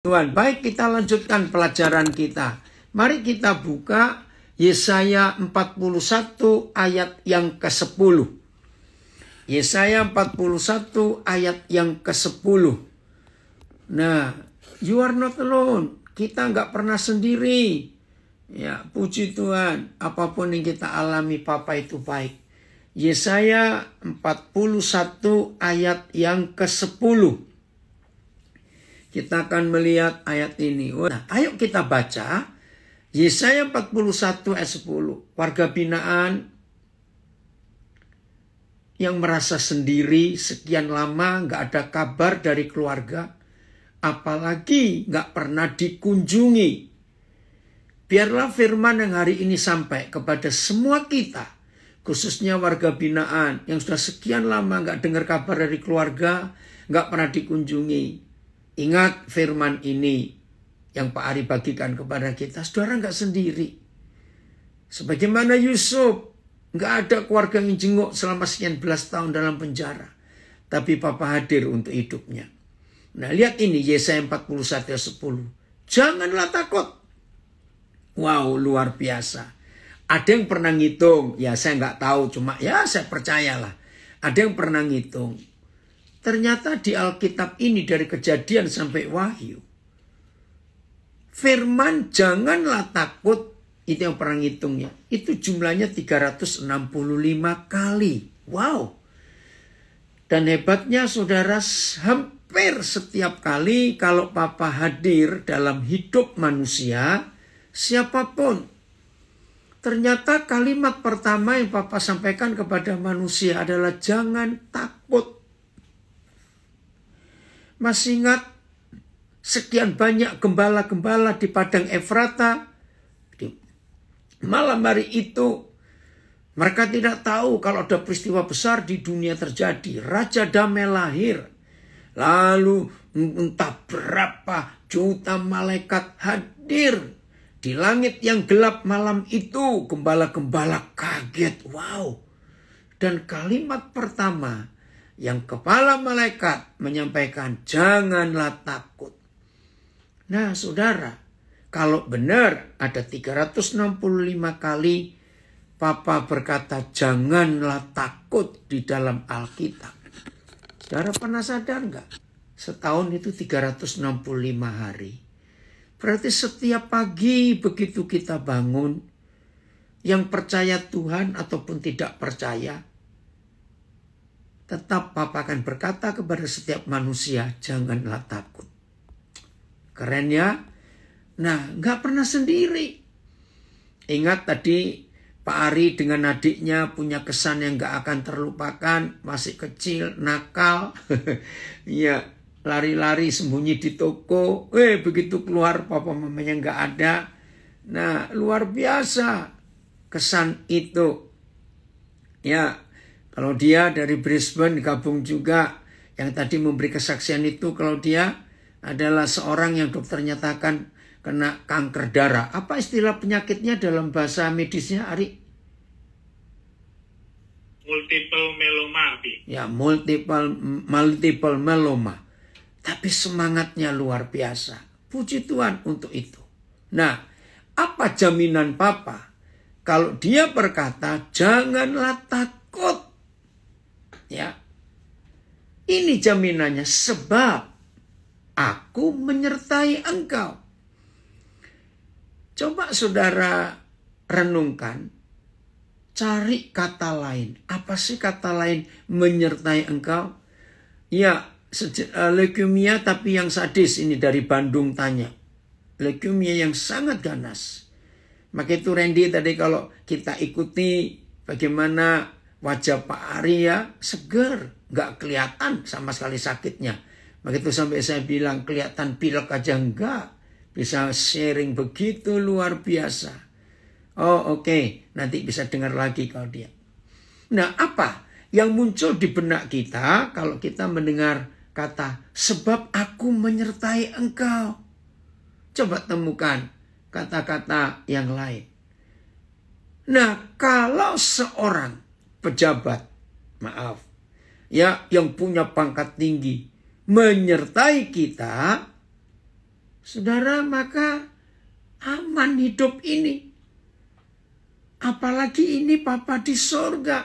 Tuhan, baik kita lanjutkan pelajaran kita. Mari kita buka Yesaya 41 ayat yang ke-10. Yesaya 41 ayat yang ke-10. Nah, you are not alone. Kita nggak pernah sendiri. Ya, puji Tuhan. Apapun yang kita alami, Papa itu baik. Yesaya 41 ayat yang ke-10. Kita akan melihat ayat ini. Oh, nah, ayo kita baca Yesaya 41 ayat 10. Warga binaan yang merasa sendiri sekian lama nggak ada kabar dari keluarga, apalagi nggak pernah dikunjungi. Biarlah firman yang hari ini sampai kepada semua kita, khususnya warga binaan yang sudah sekian lama nggak dengar kabar dari keluarga, nggak pernah dikunjungi. Ingat firman ini yang Pak Ari bagikan kepada kita. Saudara nggak sendiri. Sebagaimana Yusuf, nggak ada keluarga yang jenguk selama sekian belas tahun dalam penjara. Tapi Papa hadir untuk hidupnya. Nah lihat ini Yesaya 41 ayat 10. Janganlah takut. Wow luar biasa. Ada yang pernah ngitung. Ya saya nggak tahu cuma ya saya percayalah. Ada yang pernah ngitung Ternyata di Alkitab ini dari kejadian sampai wahyu. Firman janganlah takut. Itu yang perang hitungnya. Itu jumlahnya 365 kali. Wow. Dan hebatnya saudara hampir setiap kali kalau papa hadir dalam hidup manusia siapapun. Ternyata kalimat pertama yang papa sampaikan kepada manusia adalah jangan takut masih ingat sekian banyak gembala-gembala di padang Efrata? Di malam hari itu mereka tidak tahu kalau ada peristiwa besar di dunia terjadi. Raja Damai lahir. Lalu entah berapa juta malaikat hadir di langit yang gelap malam itu, gembala-gembala kaget. Wow. Dan kalimat pertama yang kepala malaikat menyampaikan janganlah takut. Nah saudara, kalau benar ada 365 kali Papa berkata janganlah takut di dalam Alkitab. Saudara pernah sadar nggak? Setahun itu 365 hari. Berarti setiap pagi begitu kita bangun, yang percaya Tuhan ataupun tidak percaya, Tetap Papa akan berkata kepada setiap manusia, janganlah takut. Keren ya? Nah, nggak pernah sendiri. Ingat tadi Pak Ari dengan adiknya punya kesan yang nggak akan terlupakan, masih kecil, nakal, ya lari-lari sembunyi di toko, eh begitu keluar papa mamanya nggak ada. Nah, luar biasa kesan itu. Ya, kalau dia dari Brisbane gabung juga yang tadi memberi kesaksian itu kalau dia adalah seorang yang dokter nyatakan kena kanker darah. Apa istilah penyakitnya dalam bahasa medisnya Ari? Multiple meloma. Bi. Ya, multiple multiple meloma. Tapi semangatnya luar biasa. Puji Tuhan untuk itu. Nah, apa jaminan Papa? Kalau dia berkata, janganlah takut Ya. Ini jaminannya sebab aku menyertai engkau. Coba saudara renungkan, cari kata lain. Apa sih kata lain menyertai engkau? Ya, eh, leukemia tapi yang sadis ini dari Bandung tanya. Leukemia yang sangat ganas. Maka itu Randy tadi kalau kita ikuti bagaimana Wajah Pak Arya seger, nggak kelihatan sama sekali sakitnya. Begitu sampai saya bilang kelihatan pilek aja enggak. Bisa sharing begitu luar biasa. Oh oke, okay. nanti bisa dengar lagi kalau dia. Nah apa yang muncul di benak kita kalau kita mendengar kata sebab aku menyertai engkau. Coba temukan kata-kata yang lain. Nah kalau seorang pejabat, maaf, ya yang punya pangkat tinggi menyertai kita, saudara maka aman hidup ini. Apalagi ini Papa di sorga.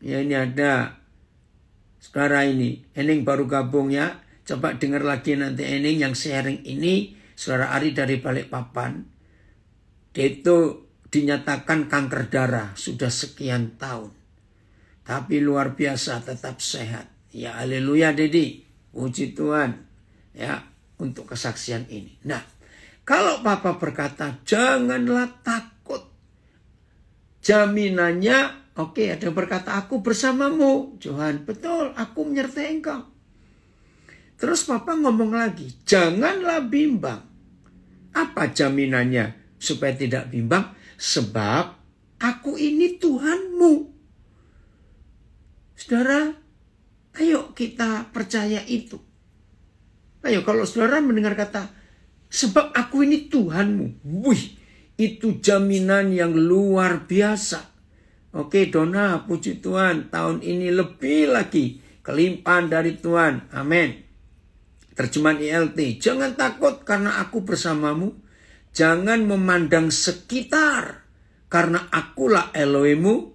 Ya ini ada sekarang ini, Ening baru gabung ya. Coba dengar lagi nanti Ening yang sharing ini, suara Ari dari balik papan. Dia itu dinyatakan kanker darah sudah sekian tahun. Tapi luar biasa tetap sehat. Ya haleluya Dedi. Puji Tuhan. Ya untuk kesaksian ini. Nah kalau Papa berkata janganlah takut. Jaminannya Oke, okay, ada yang berkata, aku bersamamu. Johan, betul, aku menyertai engkau. Terus papa ngomong lagi, janganlah bimbang. Apa jaminannya supaya tidak bimbang? Sebab aku ini Tuhanmu. Saudara, ayo kita percaya itu. Ayo kalau saudara mendengar kata, sebab aku ini Tuhanmu. Wih, itu jaminan yang luar biasa. Oke Dona, puji Tuhan, tahun ini lebih lagi kelimpahan dari Tuhan. Amin. Terjemahan ILT, jangan takut karena aku bersamamu Jangan memandang sekitar, karena akulah Eloimu,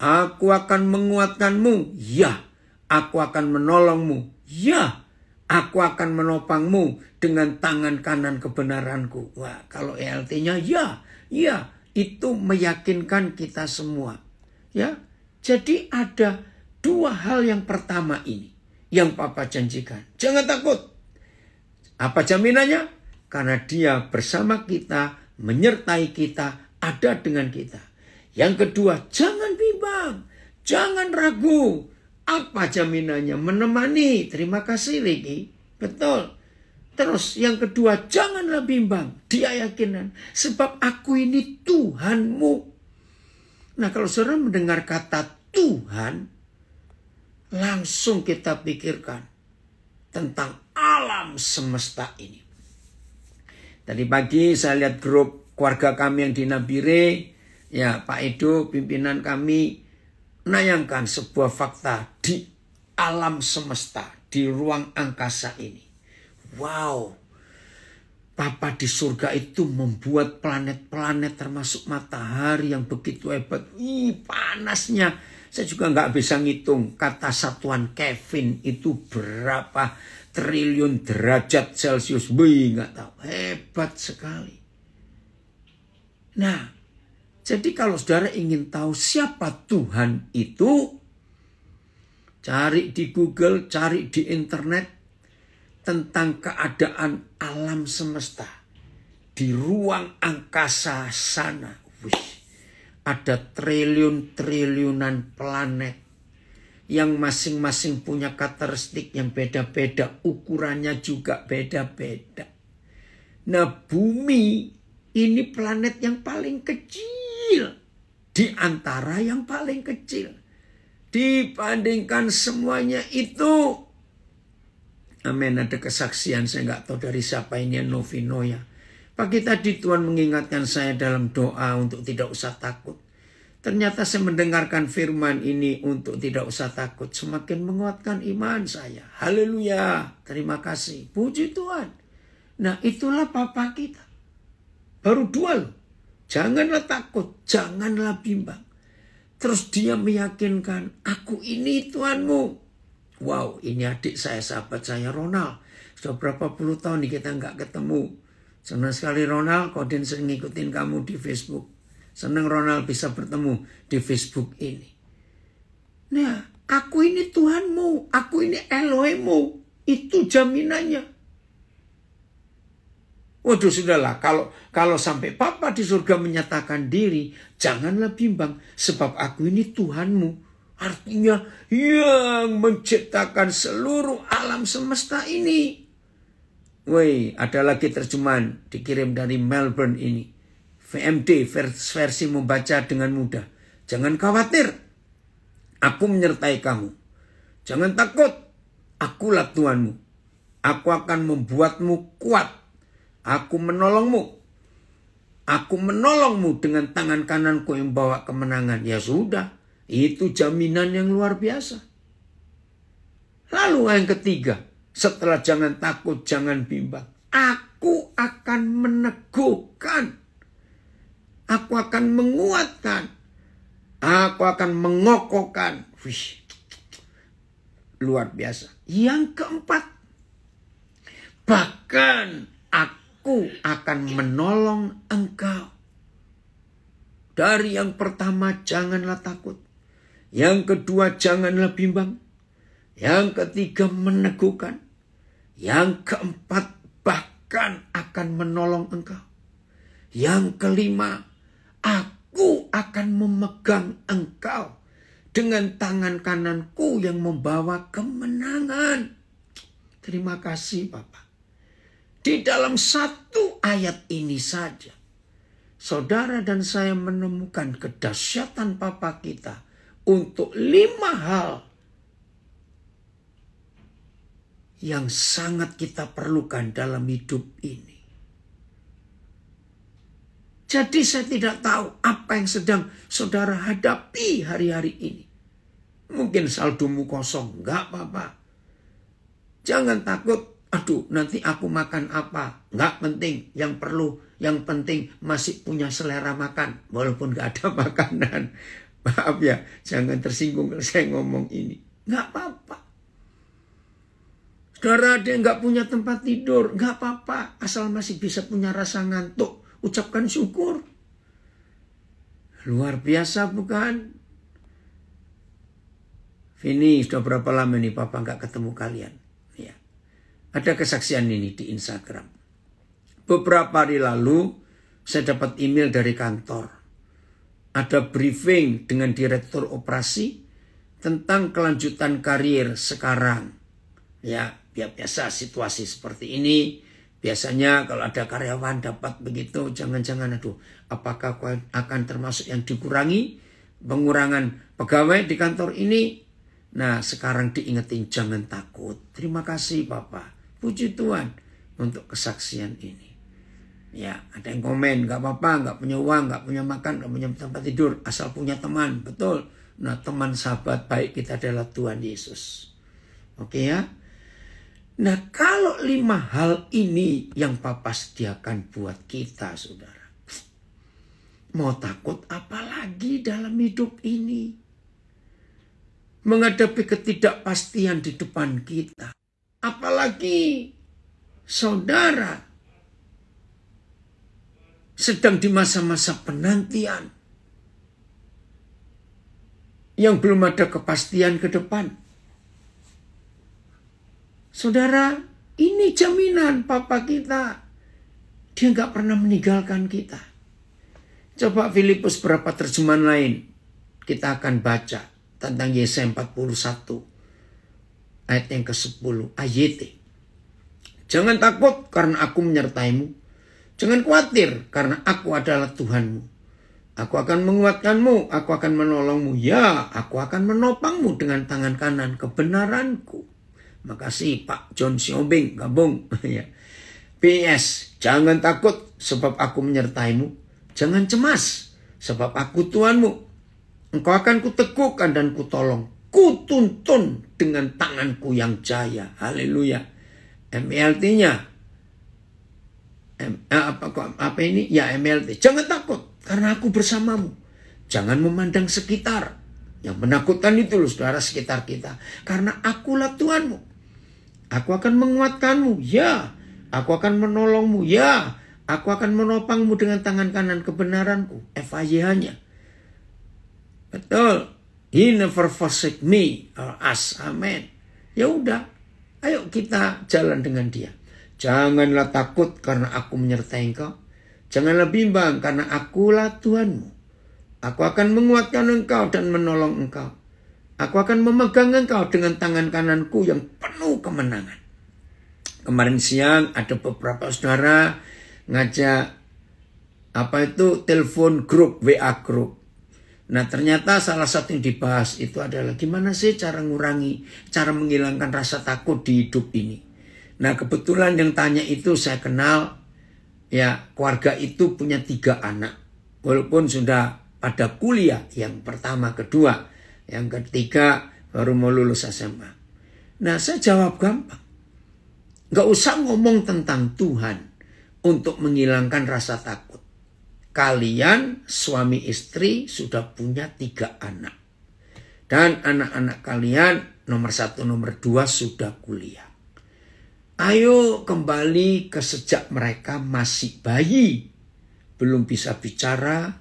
Aku akan menguatkanmu, ya. Aku akan menolongmu, ya. Aku akan menopangmu dengan tangan kanan kebenaranku. Wah, kalau ELT-nya ya, ya. Itu meyakinkan kita semua. Ya, jadi ada dua hal yang pertama ini yang Papa janjikan. Jangan takut. Apa jaminannya? karena dia bersama kita, menyertai kita, ada dengan kita. Yang kedua, jangan bimbang, jangan ragu. Apa jaminannya? Menemani. Terima kasih, Riki. Betul. Terus yang kedua, janganlah bimbang. Dia yakinan. Sebab aku ini Tuhanmu. Nah kalau saudara mendengar kata Tuhan, langsung kita pikirkan tentang alam semesta ini. Tadi pagi saya lihat grup keluarga kami yang di Nabire, ya Pak Edo, pimpinan kami menayangkan sebuah fakta di alam semesta, di ruang angkasa ini. Wow, Papa di surga itu membuat planet-planet termasuk matahari yang begitu hebat. Ih, panasnya. Saya juga nggak bisa ngitung kata satuan Kevin itu berapa triliun derajat Celcius. Wih, nggak tahu. Hebat sekali. Nah, jadi kalau saudara ingin tahu siapa Tuhan itu, cari di Google, cari di internet tentang keadaan alam semesta di ruang angkasa sana. Wih, ada triliun-triliunan planet yang masing-masing punya karakteristik yang beda-beda, ukurannya juga beda-beda. Nah, bumi ini planet yang paling kecil di antara yang paling kecil. Dibandingkan semuanya itu. Amin, ada kesaksian saya nggak tahu dari siapa ini Novinoya. Pagi tadi Tuhan mengingatkan saya dalam doa untuk tidak usah takut. Ternyata saya mendengarkan firman ini untuk tidak usah takut. Semakin menguatkan iman saya. Haleluya. Terima kasih. Puji Tuhan. Nah itulah papa kita. Baru dua loh. Janganlah takut. Janganlah bimbang. Terus dia meyakinkan. Aku ini Tuhanmu. Wow ini adik saya sahabat saya Ronald. Sudah berapa puluh tahun nih kita nggak ketemu. Senang sekali Ronald. Koden sering ngikutin kamu di Facebook. Senang Ronald bisa bertemu di Facebook ini. Nah, aku ini Tuhanmu, aku ini Elohimu, Itu jaminannya. Waduh sudahlah, kalau kalau sampai Papa di surga menyatakan diri, janganlah bimbang sebab aku ini Tuhanmu. Artinya yang menciptakan seluruh alam semesta ini. Woi, ada lagi terjemahan dikirim dari Melbourne ini. VMD versi membaca dengan mudah. Jangan khawatir. Aku menyertai kamu. Jangan takut. Akulah Tuhanmu. Aku akan membuatmu kuat. Aku menolongmu. Aku menolongmu dengan tangan kananku yang bawa kemenangan. Ya sudah. Itu jaminan yang luar biasa. Lalu yang ketiga. Setelah jangan takut, jangan bimbang. Aku akan meneguhkan Aku akan menguatkan. Aku akan mengokokkan. Wih, luar biasa. Yang keempat, bahkan aku akan menolong engkau. Dari yang pertama, janganlah takut. Yang kedua, janganlah bimbang. Yang ketiga, meneguhkan. Yang keempat, bahkan akan menolong engkau. Yang kelima, Aku akan memegang engkau dengan tangan kananku yang membawa kemenangan. Terima kasih Bapak. Di dalam satu ayat ini saja. Saudara dan saya menemukan kedahsyatan Papa kita untuk lima hal yang sangat kita perlukan dalam hidup ini. Jadi saya tidak tahu apa yang sedang saudara hadapi hari-hari ini. Mungkin saldumu kosong, enggak apa-apa. Jangan takut, aduh nanti aku makan apa. Enggak penting, yang perlu, yang penting masih punya selera makan. Walaupun enggak ada makanan. Maaf ya, jangan tersinggung kalau saya ngomong ini. Enggak apa-apa. Saudara ada yang nggak punya tempat tidur, nggak apa-apa. Asal masih bisa punya rasa ngantuk, ucapkan syukur. Luar biasa bukan? Vini, sudah berapa lama nih papa nggak ketemu kalian? Ya. Ada kesaksian ini di Instagram. Beberapa hari lalu, saya dapat email dari kantor. Ada briefing dengan direktur operasi tentang kelanjutan karir sekarang. Ya, ya biasa situasi seperti ini Biasanya kalau ada karyawan dapat begitu, jangan-jangan aduh, apakah akan termasuk yang dikurangi? Pengurangan pegawai di kantor ini? Nah sekarang diingetin jangan takut. Terima kasih Bapak. Puji Tuhan untuk kesaksian ini. Ya, ada yang komen, nggak apa-apa, nggak punya uang, nggak punya makan, nggak punya tempat tidur, asal punya teman, betul. Nah, teman sahabat baik kita adalah Tuhan Yesus. Oke okay, ya? Nah kalau lima hal ini yang papa sediakan buat kita saudara. Mau takut apalagi dalam hidup ini? Menghadapi ketidakpastian di depan kita. Apalagi saudara sedang di masa-masa penantian yang belum ada kepastian ke depan. Saudara, ini jaminan Papa kita. Dia nggak pernah meninggalkan kita. Coba Filipus berapa terjemahan lain. Kita akan baca tentang Yesaya 41 ayat yang ke-10 AYT. Jangan takut karena aku menyertaimu. Jangan khawatir karena aku adalah Tuhanmu. Aku akan menguatkanmu, aku akan menolongmu. Ya, aku akan menopangmu dengan tangan kanan kebenaranku. Makasih Pak John Siobing gabung. ya. PS, jangan takut sebab aku menyertaimu. Jangan cemas sebab aku Tuhanmu. Engkau akan kuteguhkan dan kutolong. Kutuntun dengan tanganku yang jaya. Haleluya. MLT-nya. Eh, apa, apa ini? Ya MLT. Jangan takut karena aku bersamamu. Jangan memandang sekitar. Yang menakutkan itu loh saudara sekitar kita. Karena akulah Tuhanmu. Aku akan menguatkanmu, ya. Aku akan menolongmu, ya. Aku akan menopangmu dengan tangan kanan kebenaranku. fih Betul. He never forsake me or us. Amen. Ya udah. Ayo kita jalan dengan dia. Janganlah takut karena aku menyertai engkau. Janganlah bimbang karena akulah Tuhanmu. Aku akan menguatkan engkau dan menolong engkau. Aku akan memegang engkau dengan tangan kananku yang penuh kemenangan. Kemarin siang ada beberapa saudara ngajak apa itu telepon grup WA grup. Nah ternyata salah satu yang dibahas itu adalah gimana sih cara mengurangi, cara menghilangkan rasa takut di hidup ini. Nah kebetulan yang tanya itu saya kenal ya keluarga itu punya tiga anak. Walaupun sudah pada kuliah yang pertama kedua yang ketiga baru mau lulus SMA. Nah saya jawab gampang. Gak usah ngomong tentang Tuhan untuk menghilangkan rasa takut. Kalian suami istri sudah punya tiga anak. Dan anak-anak kalian nomor satu nomor dua sudah kuliah. Ayo kembali ke sejak mereka masih bayi. Belum bisa bicara,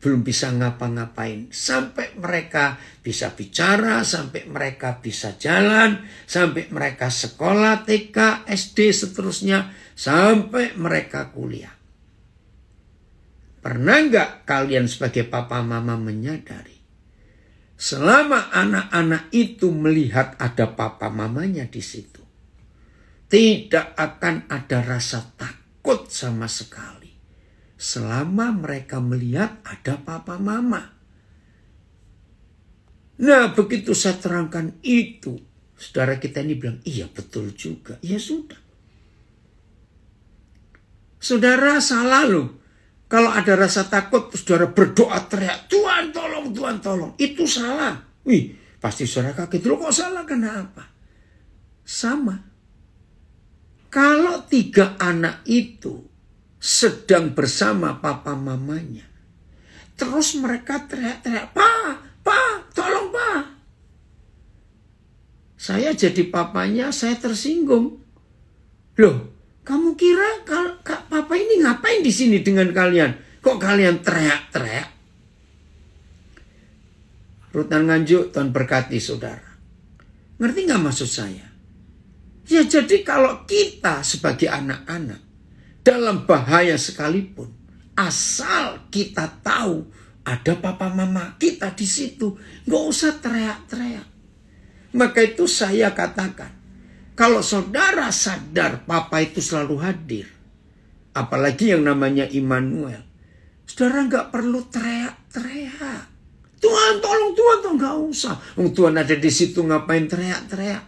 belum bisa ngapa-ngapain. Sampai mereka bisa bicara, sampai mereka bisa jalan, sampai mereka sekolah, TK, SD, seterusnya, sampai mereka kuliah. Pernah nggak kalian sebagai papa mama menyadari? Selama anak-anak itu melihat ada papa mamanya di situ. Tidak akan ada rasa takut sama sekali selama mereka melihat ada papa mama. Nah begitu saya terangkan itu, saudara kita ini bilang, iya betul juga, ya sudah. Saudara salah loh, kalau ada rasa takut, saudara berdoa teriak, Tuhan tolong, Tuhan tolong. Itu salah. Wih, pasti saudara kaget. Loh kok salah? Kenapa? Sama. Kalau tiga anak itu sedang bersama papa mamanya. Terus mereka teriak-teriak, Pak, Pa, tolong Pak. Saya jadi papanya, saya tersinggung. Loh, kamu kira kalau kak, papa ini ngapain di sini dengan kalian? Kok kalian teriak-teriak? Rutan Nganjuk, Tuhan berkati saudara. Ngerti nggak maksud saya? Ya jadi kalau kita sebagai anak-anak dalam bahaya sekalipun, asal kita tahu ada papa mama kita di situ, nggak usah teriak-teriak. Maka itu saya katakan, kalau saudara sadar papa itu selalu hadir, apalagi yang namanya Immanuel, saudara nggak perlu teriak-teriak. Tuhan tolong Tuhan tuh nggak usah. Oh, Tuhan ada di situ ngapain teriak-teriak.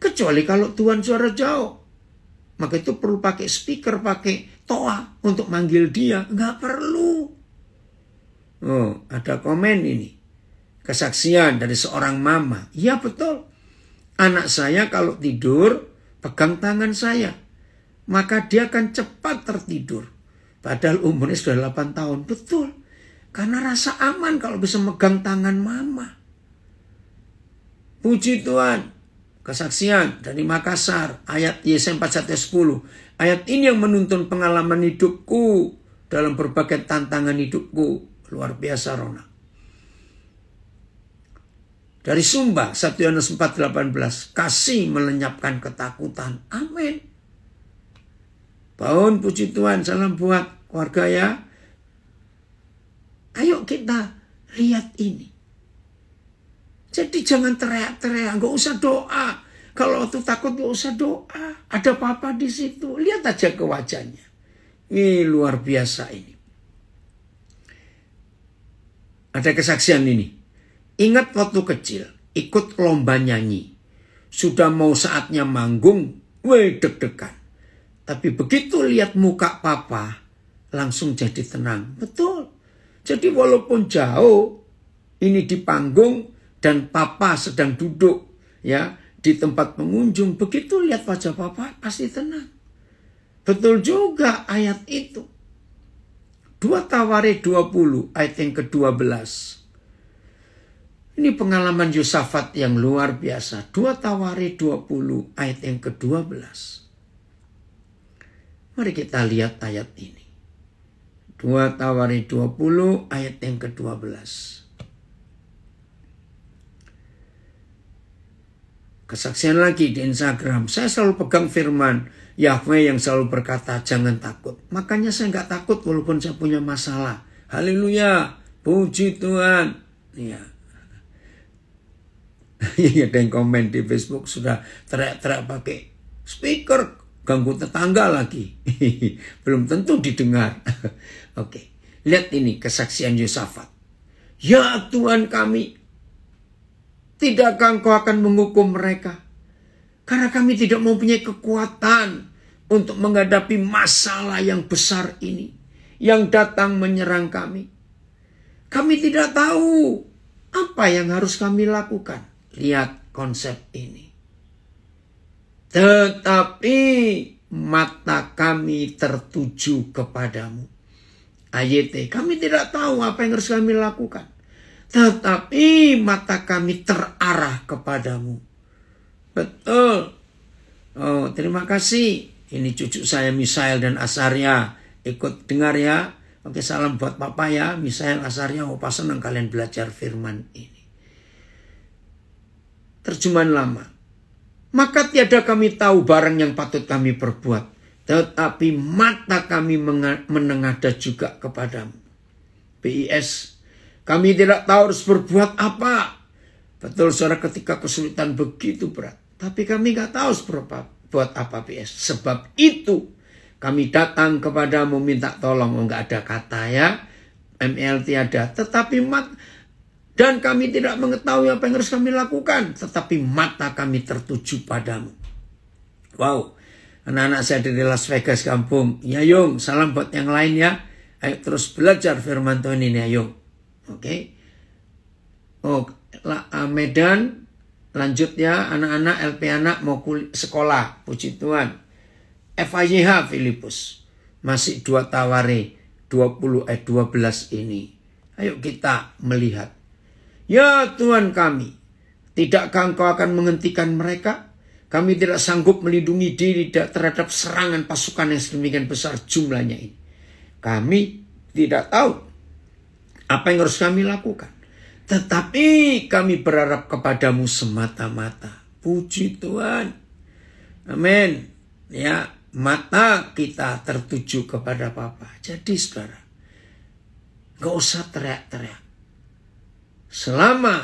Kecuali kalau Tuhan suara jauh. Maka itu perlu pakai speaker, pakai toa untuk manggil dia. Nggak perlu. Oh, ada komen ini. Kesaksian dari seorang mama. Iya betul. Anak saya kalau tidur, pegang tangan saya. Maka dia akan cepat tertidur. Padahal umurnya sudah 8 tahun. Betul. Karena rasa aman kalau bisa megang tangan mama. Puji Tuhan. Kesaksian dari Makassar, ayat Yesaya 10. Ayat ini yang menuntun pengalaman hidupku dalam berbagai tantangan hidupku. Luar biasa Rona. Dari Sumba, 1 Yohanes 4.18, kasih melenyapkan ketakutan. Amin. Bahun puji Tuhan, salam buat keluarga ya. Ayo kita lihat ini. Jadi jangan teriak-teriak, nggak usah doa. Kalau waktu takut nggak usah doa. Ada papa di situ. Lihat aja ke wajahnya. Ini luar biasa ini. Ada kesaksian ini. Ingat waktu kecil, ikut lomba nyanyi. Sudah mau saatnya manggung, weh deg-degan. Tapi begitu lihat muka papa, langsung jadi tenang. Betul. Jadi walaupun jauh, ini di panggung, dan papa sedang duduk ya di tempat pengunjung begitu lihat wajah papa pasti tenang betul juga ayat itu dua Tawari 20 ayat yang ke-12 ini pengalaman Yusafat yang luar biasa Dua Tawari 20 ayat yang ke-12 mari kita lihat ayat ini 2 Tawari 20 ayat yang ke-12 Kesaksian lagi di Instagram, saya selalu pegang firman Yahweh yang selalu berkata jangan takut. Makanya saya nggak takut walaupun saya punya masalah. Haleluya, puji Tuhan. Iya. iya ada yang komen di Facebook sudah teriak-teriak pakai speaker ganggu tetangga lagi. Belum tentu didengar. Oke, lihat ini kesaksian Yosafat. Ya Tuhan kami, Tidakkah engkau akan menghukum mereka? Karena kami tidak mempunyai kekuatan untuk menghadapi masalah yang besar ini. Yang datang menyerang kami. Kami tidak tahu apa yang harus kami lakukan. Lihat konsep ini. Tetapi mata kami tertuju kepadamu. AYT, kami tidak tahu apa yang harus kami lakukan tetapi mata kami terarah kepadamu. Betul. Oh, terima kasih. Ini cucu saya Misael dan Asarya Ikut dengar ya. Oke, salam buat papa ya. Misael Asaria, opa senang kalian belajar firman ini. Terjemahan lama. Maka tiada kami tahu barang yang patut kami perbuat tetapi mata kami menengada juga kepadamu. BIS kami tidak tahu harus berbuat apa. Betul saudara ketika kesulitan begitu berat. Tapi kami nggak tahu harus berbuat apa PS. Sebab itu kami datang kepadamu minta tolong. Enggak oh, ada kata ya. MLT ada. Tetapi mat, dan kami tidak mengetahui apa yang harus kami lakukan. Tetapi mata kami tertuju padamu. Wow. Anak-anak saya dari Las Vegas kampung. Ya Yung, salam buat yang lain ya. Ayo terus belajar firman Tuhan ini ya Yung. Oke. Okay. Oh, uh, Medan lanjutnya anak-anak LP anak mau kul- sekolah, puji Tuhan. FIH Filipus masih dua tawari 20 eh 12 ini. Ayo kita melihat. Ya Tuhan kami, tidakkah Engkau akan menghentikan mereka? Kami tidak sanggup melindungi diri terhadap serangan pasukan yang sedemikian besar jumlahnya ini. Kami tidak tahu apa yang harus kami lakukan? Tetapi kami berharap kepadamu semata-mata. Puji Tuhan. Amin. Ya, mata kita tertuju kepada Bapa. Jadi saudara, gak usah teriak-teriak. Selama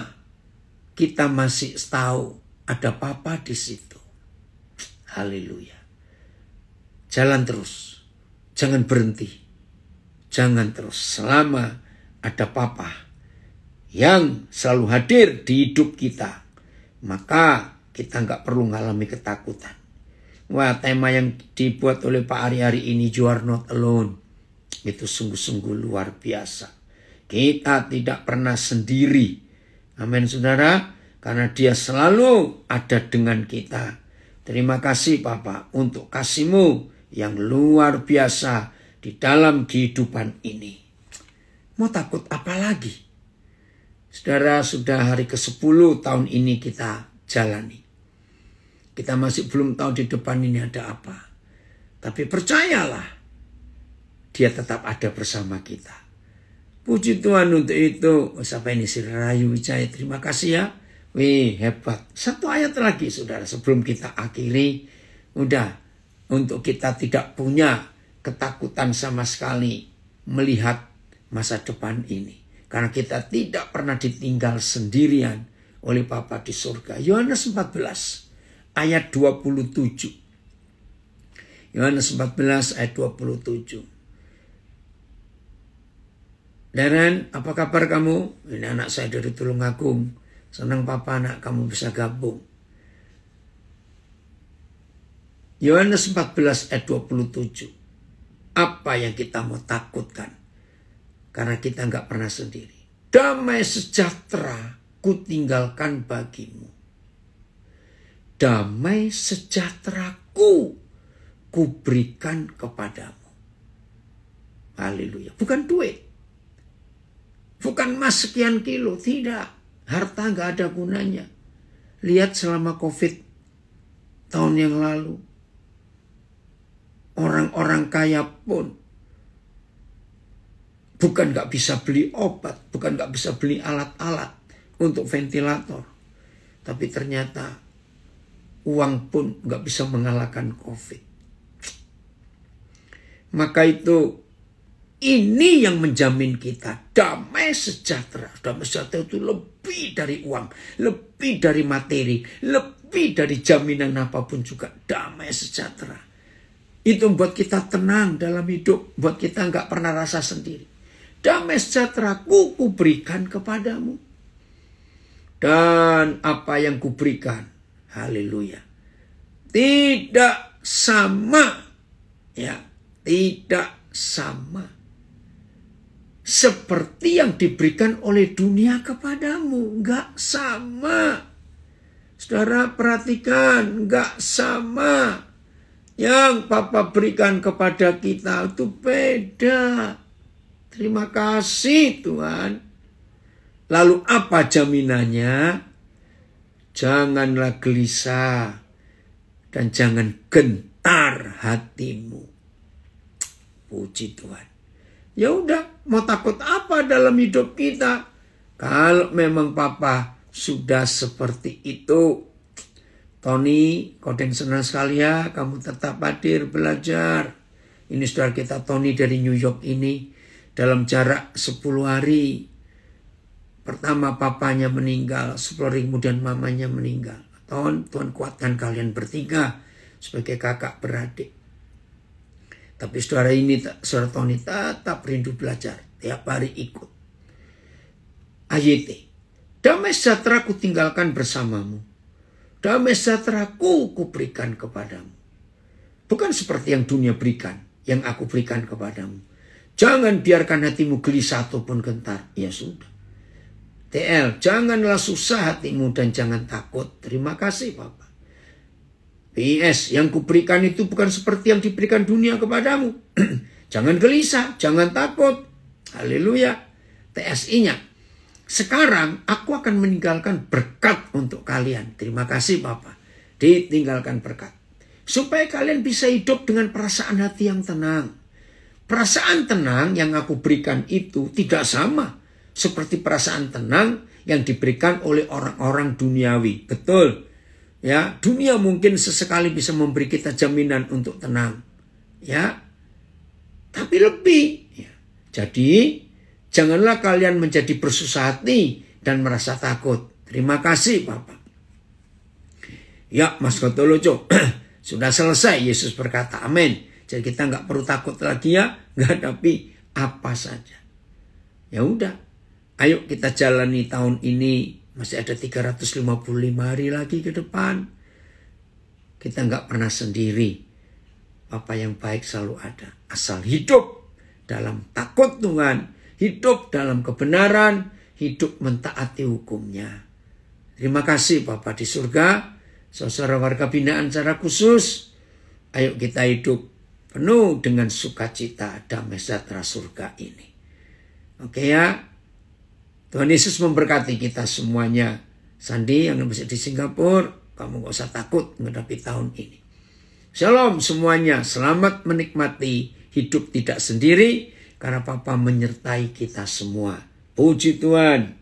kita masih tahu ada Papa di situ. Haleluya. Jalan terus. Jangan berhenti. Jangan terus. Selama ada Papa yang selalu hadir di hidup kita, maka kita nggak perlu mengalami ketakutan. Wah, tema yang dibuat oleh Pak Ari hari ini, You are not alone. Itu sungguh-sungguh luar biasa. Kita tidak pernah sendiri. Amin, saudara. Karena dia selalu ada dengan kita. Terima kasih Bapak untuk kasihmu yang luar biasa di dalam kehidupan ini. Mau takut apa lagi? Saudara, sudah hari ke-10 tahun ini kita jalani. Kita masih belum tahu di depan ini ada apa. Tapi percayalah, dia tetap ada bersama kita. Puji Tuhan untuk itu. siapa ini? Sri Rayu Wijaya. Terima kasih ya. Wih, hebat. Satu ayat lagi, saudara. Sebelum kita akhiri, udah. Untuk kita tidak punya ketakutan sama sekali melihat masa depan ini. Karena kita tidak pernah ditinggal sendirian oleh Bapa di surga. Yohanes 14 ayat 27. Yohanes 14 ayat 27. Darren, apa kabar kamu? Ini anak saya dari Tulungagung. Senang papa anak kamu bisa gabung. Yohanes 14 ayat 27. Apa yang kita mau takutkan? Karena kita nggak pernah sendiri. Damai sejahtera ku tinggalkan bagimu. Damai sejahtera ku kuberikan kepadamu. Haleluya. Bukan duit. Bukan mas sekian kilo. Tidak. Harta nggak ada gunanya. Lihat selama covid tahun yang lalu. Orang-orang kaya pun Bukan nggak bisa beli obat, bukan nggak bisa beli alat-alat untuk ventilator. Tapi ternyata uang pun nggak bisa mengalahkan COVID. Maka itu ini yang menjamin kita damai sejahtera. Damai sejahtera itu lebih dari uang, lebih dari materi, lebih dari jaminan apapun juga. Damai sejahtera. Itu buat kita tenang dalam hidup, buat kita nggak pernah rasa sendiri damai sejahtera ku kuberikan kepadamu. Dan apa yang kuberikan, haleluya. Tidak sama, ya, tidak sama. Seperti yang diberikan oleh dunia kepadamu, nggak sama. Saudara perhatikan, nggak sama. Yang Papa berikan kepada kita itu beda. Terima kasih Tuhan. Lalu apa jaminannya? Janganlah gelisah dan jangan gentar hatimu. Puji Tuhan. Ya udah, mau takut apa dalam hidup kita? Kalau memang papa sudah seperti itu, Tony, kau yang senang sekali ya, kamu tetap hadir belajar. Ini saudara kita Tony dari New York ini dalam jarak 10 hari pertama papanya meninggal, 10 hari kemudian mamanya meninggal. Tuhan, Tuhan kuatkan kalian bertiga sebagai kakak beradik. Tapi saudara ini, saudara Tony tetap rindu belajar, tiap hari ikut. Ayt, damai sejahtera ku tinggalkan bersamamu. Damai sejahtera ku kuberikan kepadamu. Bukan seperti yang dunia berikan, yang aku berikan kepadamu Jangan biarkan hatimu gelisah ataupun gentar. Ya sudah. TL, janganlah susah hatimu dan jangan takut. Terima kasih Bapak. PS, yang kuberikan itu bukan seperti yang diberikan dunia kepadamu. jangan gelisah, jangan takut. Haleluya. TSI-nya. Sekarang aku akan meninggalkan berkat untuk kalian. Terima kasih Bapak. Ditinggalkan berkat. Supaya kalian bisa hidup dengan perasaan hati yang tenang Perasaan tenang yang aku berikan itu tidak sama seperti perasaan tenang yang diberikan oleh orang-orang duniawi. Betul. Ya, dunia mungkin sesekali bisa memberi kita jaminan untuk tenang. Ya. Tapi lebih. Ya. Jadi, janganlah kalian menjadi bersusah hati dan merasa takut. Terima kasih, Bapak. Ya, Mas Gotolojo, sudah selesai. Yesus berkata, amin. Jadi kita nggak perlu takut lagi ya Nah, tapi apa saja. Ya udah, ayo kita jalani tahun ini. Masih ada 355 hari lagi ke depan. Kita nggak pernah sendiri. Apa yang baik selalu ada. Asal hidup dalam takut Tuhan. Hidup dalam kebenaran. Hidup mentaati hukumnya. Terima kasih Bapak di surga. Saudara warga binaan secara khusus. Ayo kita hidup penuh dengan sukacita damai sejahtera surga ini. Oke ya. Tuhan Yesus memberkati kita semuanya. Sandi yang masih di Singapura, kamu gak usah takut menghadapi tahun ini. Shalom semuanya, selamat menikmati hidup tidak sendiri karena Papa menyertai kita semua. Puji Tuhan.